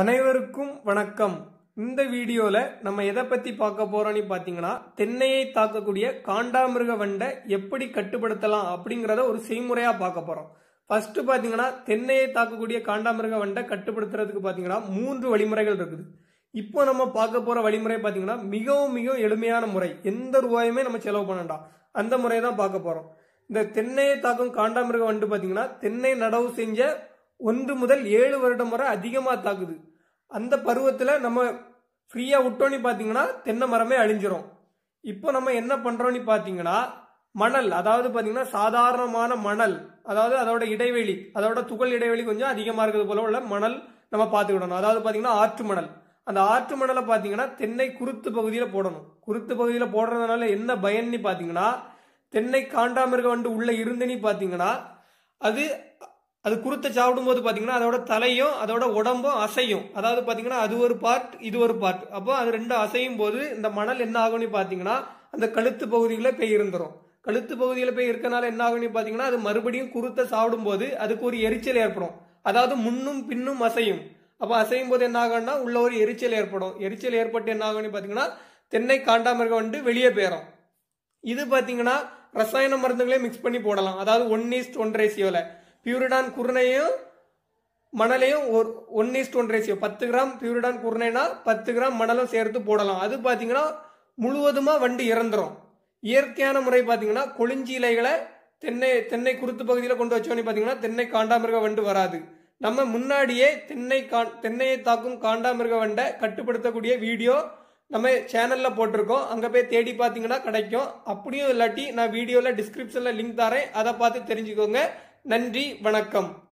அனைவருக்கும் வணக்கம் இந்த வீடியோவில் நம்ம எதை பற்றி பார்க்க போகிறோன்னு பார்த்தீங்கன்னா தென்னையை தாக்கக்கூடிய காண்டாமிருக வண்டை எப்படி கட்டுப்படுத்தலாம் அப்படிங்கிறத ஒரு செய்முறையாக பார்க்க போகிறோம் ஃபர்ஸ்ட் பார்த்தீங்கன்னா தென்னையை தாக்கக்கூடிய காண்டாமிருக வண்டை கட்டுப்படுத்துறதுக்கு பார்த்தீங்கன்னா மூன்று வழிமுறைகள் இருக்குது இப்போ நம்ம பார்க்க போகிற வழிமுறை பாத்தீங்கன்னா மிகவும் மிகவும் எளிமையான முறை எந்த ரூபாயுமே நம்ம செலவு பண்ணண்டாம் அந்த முறையை தான் பார்க்க போகிறோம் இந்த தென்னையை தாக்கும் காண்டாமிருக வண்டு பாத்தீங்கன்னா தென்னை நடவு செஞ்ச ஒன்று முதல் ஏழு வருடம் வரை அதிகமாக தாக்குது அந்த பருவத்தில் நம்ம ஃப்ரீயாக விட்டோன்னு பார்த்தீங்கன்னா தென்னை மரமே அழிஞ்சிரும் இப்போ நம்ம என்ன பண்ணுறோன்னு பார்த்தீங்கன்னா மணல் அதாவது பார்த்தீங்கன்னா சாதாரணமான மணல் அதாவது அதோட இடைவெளி அதோட துகள் இடைவெளி கொஞ்சம் அதிகமாக இருக்கிறது போல உள்ள மணல் நம்ம பார்த்துக்கிடணும் அதாவது பார்த்தீங்கன்னா ஆற்று மணல் அந்த ஆற்று மணலை பார்த்தீங்கன்னா தென்னை குருத்து பகுதியில் போடணும் குருத்து பகுதியில் போடுறதுனால என்ன பயன்னு பார்த்தீங்கன்னா தென்னை காண்டாமிருக வண்டு உள்ளே இருந்துன்னு பார்த்தீங்கன்னா அது அது குருத்தை சாப்பிடும்போது பார்த்தீங்கன்னா அதோட தலையும் அதோட உடம்பும் அசையும் அதாவது பார்த்தீங்கன்னா அது ஒரு பார்ட் இது ஒரு பார்ட் அப்போ அது ரெண்டு அசையும் போது இந்த மணல் என்ன ஆகும்னு பார்த்தீங்கன்னா அந்த கழுத்து பகுதியில் போய் இருந்துரும் கழுத்து பகுதியில் போய் இருக்கனால என்ன ஆகும்னு பார்த்தீங்கன்னா அது மறுபடியும் சாப்பிடும் சாப்பிடும்போது அதுக்கு ஒரு எரிச்சல் ஏற்படும் அதாவது முன்னும் பின்னும் அசையும் அப்போ அசையும் போது என்ன ஆகும்னா உள்ள ஒரு எரிச்சல் ஏற்படும் எரிச்சல் ஏற்பட்டு என்ன ஆகும்னு பார்த்தீங்கன்னா தென்னை காண்டாமிருகம் வந்து வெளியே போயிடும் இது பார்த்தீங்கன்னா ரசாயன மருந்துகளே மிக்ஸ் பண்ணி போடலாம் அதாவது ஒன் ஈஸ்ட் ஒன் ரேசியோவில் பியூரிடான் குருணையும் மணலையும் ஒரு ஒன் ஈஸ்ட் ஒன் ரேசியோ பத்து கிராம் பியூரிடான் குருணைனா பத்து கிராம் மணலும் சேர்த்து போடலாம் அது பார்த்தீங்கன்னா முழுவதுமாக வண்டி இறந்துரும் இயற்கையான முறை பார்த்தீங்கன்னா கொளிஞ்சி இலைகளை தென்னை தென்னை குருத்து பகுதியில் கொண்டு வச்சோன்னு பார்த்தீங்கன்னா தென்னை காண்டாமிருக வண்டு வராது நம்ம முன்னாடியே தென்னை கா தென்னையை தாக்கும் காண்டாமிருக வண்டை கட்டுப்படுத்தக்கூடிய வீடியோ நம்ம சேனலில் போட்டிருக்கோம் அங்கே போய் தேடி பார்த்தீங்கன்னா கிடைக்கும் அப்படியும் இல்லாட்டி நான் வீடியோவில் டிஸ்கிரிப்ஷனில் லிங்க் தரேன் அதை பார்த்து தெரிஞ்சுக்கோங்க நன்றி வணக்கம்